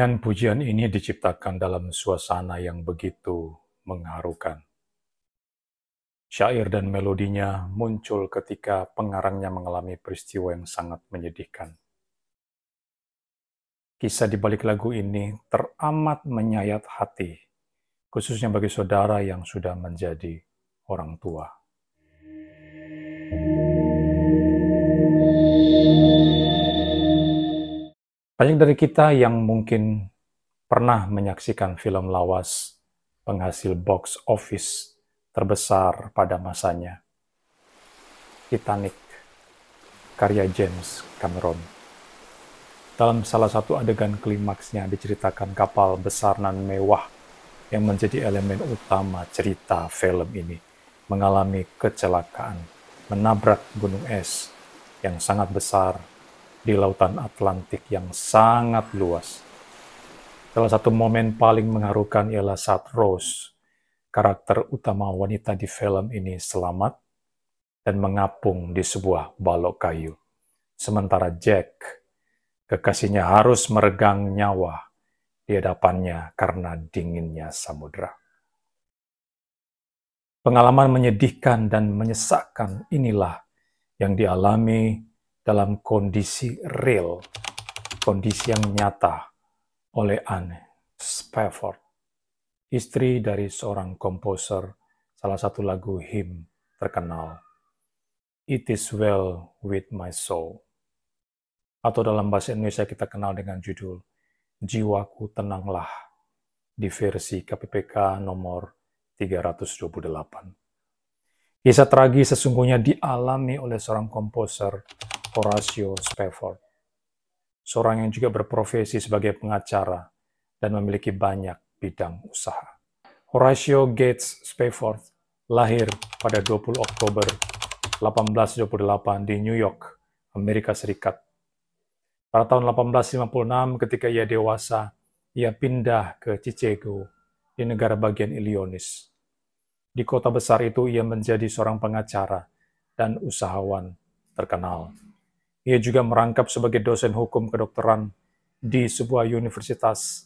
Nyanyian pujian ini diciptakan dalam suasana yang begitu mengharukan. Syair dan melodinya muncul ketika pengarangnya mengalami peristiwa yang sangat menyedihkan. Kisah di balik lagu ini teramat menyayat hati, khususnya bagi saudara yang sudah menjadi orang tua. thank Banyak dari kita yang mungkin pernah menyaksikan film lawas penghasil box office terbesar pada masanya, Titanic, karya James Cameron. Dalam salah satu adegan klimaksnya diceritakan kapal besar nan mewah yang menjadi elemen utama cerita film ini mengalami kecelakaan, menabrak gunung es yang sangat besar di lautan Atlantik yang sangat luas. Salah satu momen paling mengharukan ialah saat Rose, karakter utama wanita di film ini selamat dan mengapung di sebuah balok kayu. Sementara Jack, kekasihnya harus meregang nyawa di hadapannya karena dinginnya samudera. Pengalaman menyedihkan dan menyesakkan inilah yang dialami dalam kondisi real, kondisi yang nyata oleh Anne Spafford, istri dari seorang komposer salah satu lagu him terkenal, It is well with my soul. Atau dalam bahasa Indonesia kita kenal dengan judul Jiwaku Tenanglah di versi KPPK nomor 328. Kisah tragis sesungguhnya dialami oleh seorang komposer Horatio Spafford, seorang yang juga berprofesi sebagai pengacara dan memiliki banyak bidang usaha. Horatio Gates Spafford lahir pada 20 Oktober 1828 di New York, Amerika Serikat. Pada tahun 1856 ketika ia dewasa, ia pindah ke Chicago di negara bagian Illinois. Di kota besar itu ia menjadi seorang pengacara dan usahawan terkenal. Ia juga merangkap sebagai dosen hukum kedokteran di sebuah universitas.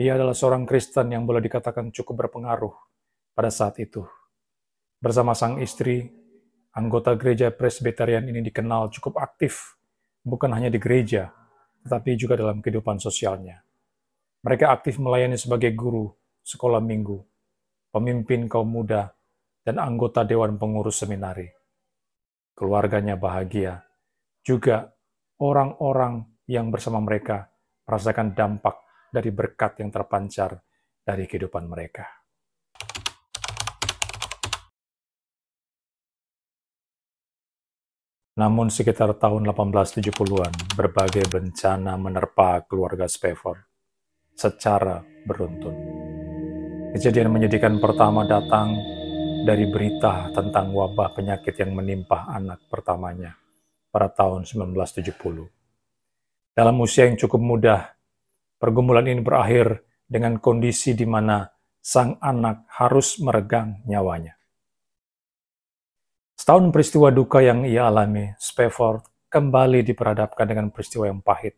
Ia adalah seorang Kristen yang boleh dikatakan cukup berpengaruh pada saat itu. Bersama sang istri, anggota gereja Presbyterian ini dikenal cukup aktif, bukan hanya di gereja, tetapi juga dalam kehidupan sosialnya. Mereka aktif melayani sebagai guru, sekolah minggu, pemimpin kaum muda, dan anggota dewan pengurus seminari. Keluarganya bahagia juga orang-orang yang bersama mereka merasakan dampak dari berkat yang terpancar dari kehidupan mereka. Namun sekitar tahun 1870-an, berbagai bencana menerpa keluarga Spafford secara beruntun. Kejadian menyedihkan pertama datang dari berita tentang wabah penyakit yang menimpa anak pertamanya, pada tahun 1970. Dalam usia yang cukup muda, pergumulan ini berakhir dengan kondisi di mana sang anak harus meregang nyawanya. Setahun peristiwa duka yang ia alami, Spafford kembali diperhadapkan dengan peristiwa yang pahit.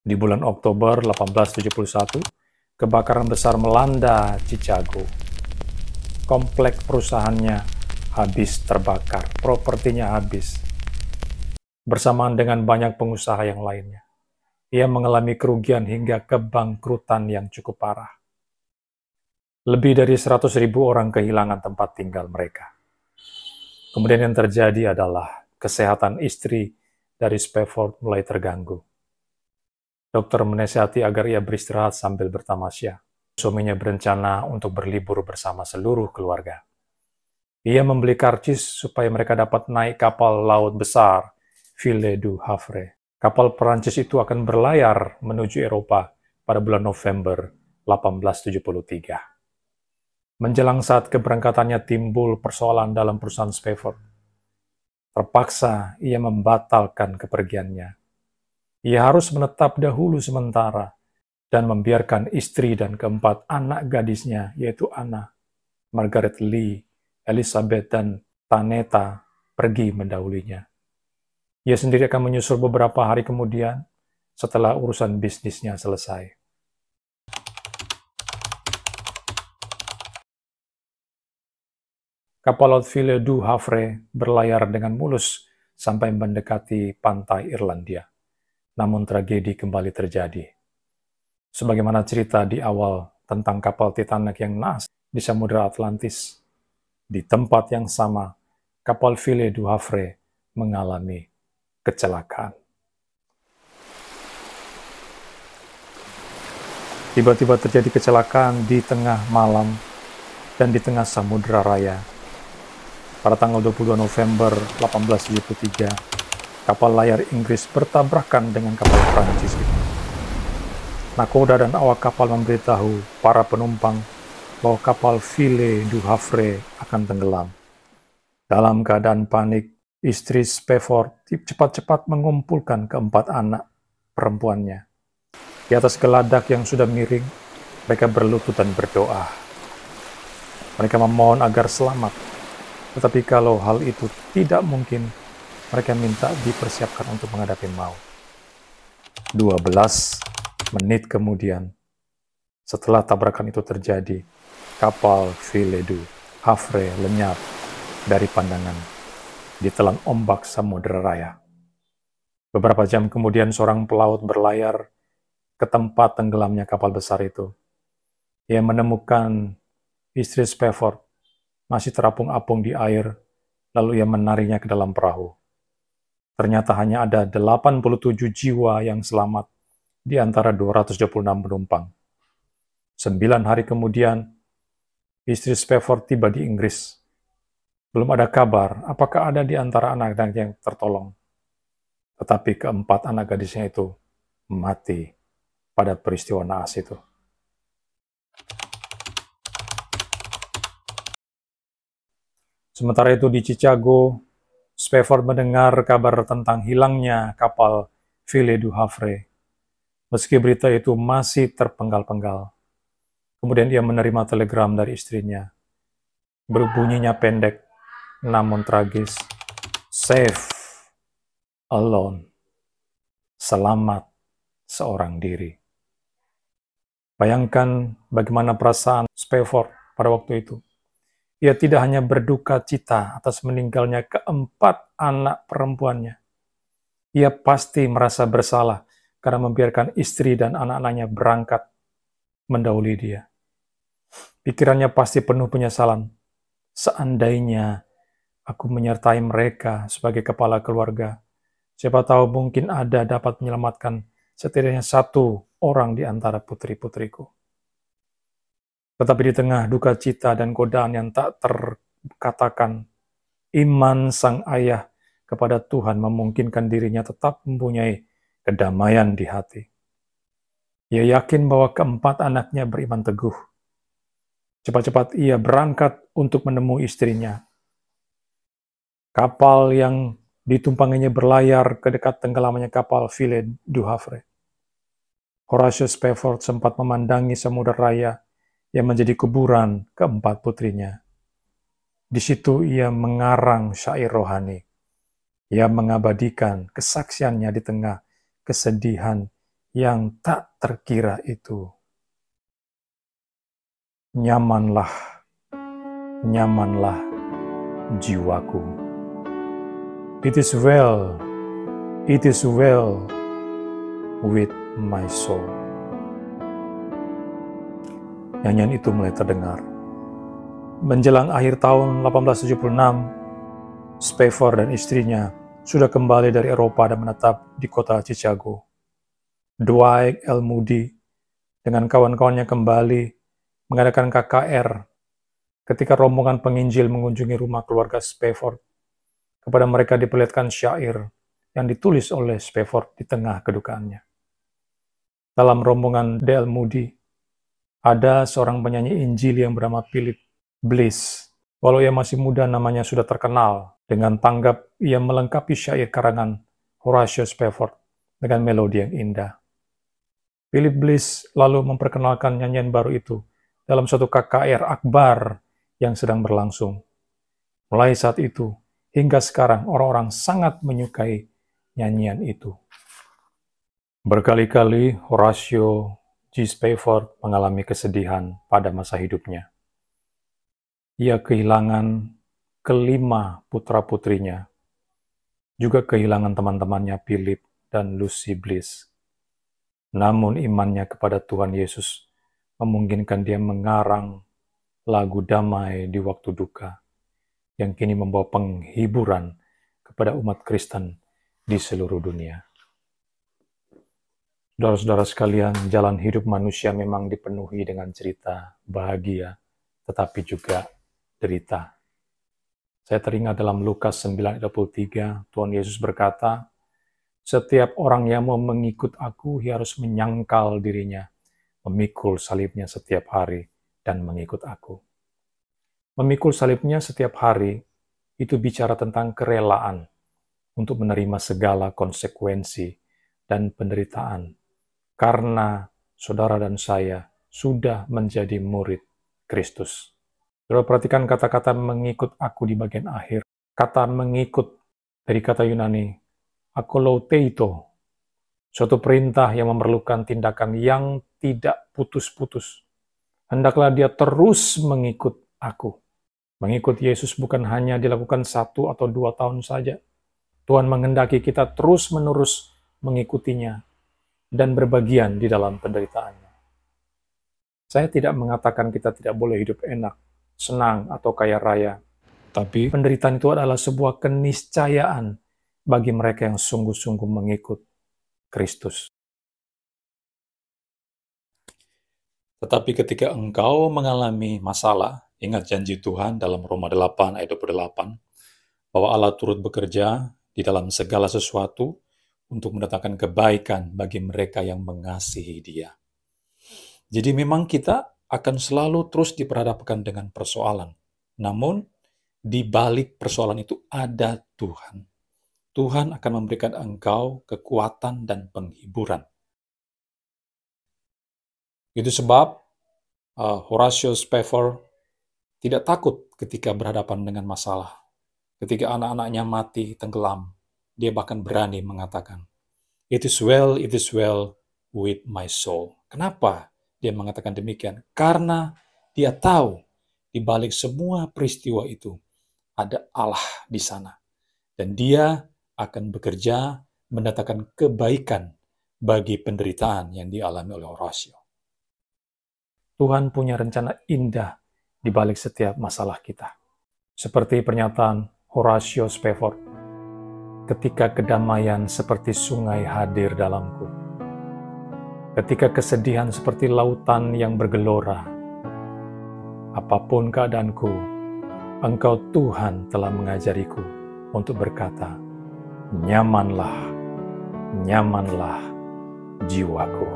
Di bulan Oktober 1871, kebakaran besar melanda Chicago. Komplek perusahaannya habis terbakar, propertinya habis, bersamaan dengan banyak pengusaha yang lainnya. Ia mengalami kerugian hingga kebangkrutan yang cukup parah. Lebih dari 100 ribu orang kehilangan tempat tinggal mereka. Kemudian yang terjadi adalah kesehatan istri dari Spafford mulai terganggu. Dokter menasihati agar ia beristirahat sambil bertamasya. Suaminya berencana untuk berlibur bersama seluruh keluarga. Ia membeli karcis supaya mereka dapat naik kapal laut besar Ville du Havre. Kapal Perancis itu akan berlayar menuju Eropa pada bulan November 1873. Menjelang saat keberangkatannya timbul persoalan dalam perusahaan Spafford. Terpaksa ia membatalkan kepergiannya. Ia harus menetap dahulu sementara dan membiarkan istri dan keempat anak gadisnya, yaitu Anna, Margaret Lee, Elizabeth, dan Taneta pergi mendahulinya. Ia sendiri akan menyusul beberapa hari kemudian setelah urusan bisnisnya selesai. Kapal laut Ville du Havre berlayar dengan mulus sampai mendekati pantai Irlandia. Namun tragedi kembali terjadi. Sebagaimana cerita di awal tentang kapal Titanic yang naas di Samudra Atlantis, di tempat yang sama, kapal Ville du Havre mengalami kecelakaan. Tiba-tiba terjadi kecelakaan di tengah malam dan di tengah samudera raya. Pada tanggal 22 November 1873, kapal layar Inggris bertabrakan dengan kapal Prancis Nakoda dan awak kapal memberitahu para penumpang bahwa kapal Ville du Havre akan tenggelam. Dalam keadaan panik, Istri Spefor cepat-cepat mengumpulkan keempat anak perempuannya. Di atas geladak yang sudah miring, mereka berlutut dan berdoa. Mereka memohon agar selamat. Tetapi kalau hal itu tidak mungkin, mereka minta dipersiapkan untuk menghadapi maut. 12 menit kemudian, setelah tabrakan itu terjadi, kapal Viledu, Havre lenyap dari pandangan ditelan ombak samudera raya. Beberapa jam kemudian seorang pelaut berlayar ke tempat tenggelamnya kapal besar itu. Ia menemukan istri Spafford masih terapung-apung di air, lalu ia menarinya ke dalam perahu. Ternyata hanya ada 87 jiwa yang selamat di antara 226 penumpang. Sembilan hari kemudian, istri Spafford tiba di Inggris belum ada kabar apakah ada di antara anak-anak yang tertolong. Tetapi keempat anak gadisnya itu mati pada peristiwa naas itu. Sementara itu di Chicago, Spafford mendengar kabar tentang hilangnya kapal Ville du Havre. Meski berita itu masih terpenggal-penggal. Kemudian ia menerima telegram dari istrinya. Berbunyinya pendek, namun tragis. Safe alone. Selamat seorang diri. Bayangkan bagaimana perasaan Spafford pada waktu itu. Ia tidak hanya berduka cita atas meninggalnya keempat anak perempuannya. Ia pasti merasa bersalah karena membiarkan istri dan anak-anaknya berangkat mendahului dia. Pikirannya pasti penuh penyesalan. Seandainya Aku menyertai mereka sebagai kepala keluarga. Siapa tahu mungkin ada dapat menyelamatkan setidaknya satu orang di antara putri-putriku. Tetapi di tengah duka cita dan godaan yang tak terkatakan, iman sang ayah kepada Tuhan memungkinkan dirinya tetap mempunyai kedamaian di hati. Ia yakin bahwa keempat anaknya beriman teguh. Cepat-cepat ia berangkat untuk menemui istrinya, kapal yang ditumpanginya berlayar ke dekat tenggelamannya kapal Ville du Havre. Horatius Spafford sempat memandangi semudah raya yang menjadi kuburan keempat putrinya. Di situ ia mengarang syair rohani. Ia mengabadikan kesaksiannya di tengah kesedihan yang tak terkira itu. Nyamanlah, nyamanlah jiwaku. It is well, it is well with my soul. Nyanyian itu mulai terdengar. Menjelang akhir tahun 1876, Spafford dan istrinya sudah kembali dari Eropa dan menetap di kota Chicago. Dwight L. Moody dengan kawan-kawannya kembali mengadakan KKR ketika rombongan penginjil mengunjungi rumah keluarga Spafford kepada mereka diperlihatkan syair yang ditulis oleh Spafford di tengah kedukaannya. Dalam rombongan Del Moody, ada seorang penyanyi Injil yang bernama Philip Bliss. Walau ia masih muda, namanya sudah terkenal. Dengan tanggap, ia melengkapi syair karangan Horatio Spafford dengan melodi yang indah. Philip Bliss lalu memperkenalkan nyanyian baru itu dalam suatu KKR akbar yang sedang berlangsung. Mulai saat itu, Hingga sekarang orang-orang sangat menyukai nyanyian itu. Berkali-kali Horatio G. Spafford mengalami kesedihan pada masa hidupnya. Ia kehilangan kelima putra-putrinya, juga kehilangan teman-temannya Philip dan Lucy Bliss. Namun imannya kepada Tuhan Yesus memungkinkan dia mengarang lagu damai di waktu duka yang kini membawa penghiburan kepada umat Kristen di seluruh dunia. Saudara-saudara sekalian, jalan hidup manusia memang dipenuhi dengan cerita bahagia, tetapi juga derita. Saya teringat dalam Lukas 9:23, Tuhan Yesus berkata, "Setiap orang yang mau mengikut aku, ia harus menyangkal dirinya, memikul salibnya setiap hari dan mengikut aku." memikul salibnya setiap hari itu bicara tentang kerelaan untuk menerima segala konsekuensi dan penderitaan, karena saudara dan saya sudah menjadi murid Kristus. Saudara perhatikan kata-kata mengikut aku di bagian akhir. Kata mengikut dari kata Yunani, akoloteito, suatu perintah yang memerlukan tindakan yang tidak putus-putus. Hendaklah dia terus mengikut aku. Mengikuti Yesus bukan hanya dilakukan satu atau dua tahun saja. Tuhan mengendaki kita terus-menerus mengikutinya dan berbagian di dalam penderitaannya. Saya tidak mengatakan kita tidak boleh hidup enak, senang, atau kaya raya. Tapi penderitaan itu adalah sebuah keniscayaan bagi mereka yang sungguh-sungguh mengikut Kristus. Tetapi ketika engkau mengalami masalah, Ingat janji Tuhan dalam Roma 8 ayat 28 bahwa Allah turut bekerja di dalam segala sesuatu untuk mendatangkan kebaikan bagi mereka yang mengasihi Dia. Jadi memang kita akan selalu terus diperhadapkan dengan persoalan. Namun di balik persoalan itu ada Tuhan. Tuhan akan memberikan engkau kekuatan dan penghiburan. Itu sebab uh, Horatio Spafford tidak takut ketika berhadapan dengan masalah. Ketika anak-anaknya mati tenggelam, dia bahkan berani mengatakan, "It is well, it is well with my soul." Kenapa dia mengatakan demikian? Karena dia tahu di balik semua peristiwa itu ada Allah di sana. Dan dia akan bekerja mendatangkan kebaikan bagi penderitaan yang dialami oleh Horatio. Tuhan punya rencana indah di balik setiap masalah kita. Seperti pernyataan Horatio Spafford, ketika kedamaian seperti sungai hadir dalamku, ketika kesedihan seperti lautan yang bergelora, apapun keadaanku, Engkau Tuhan telah mengajariku untuk berkata, nyamanlah, nyamanlah jiwaku.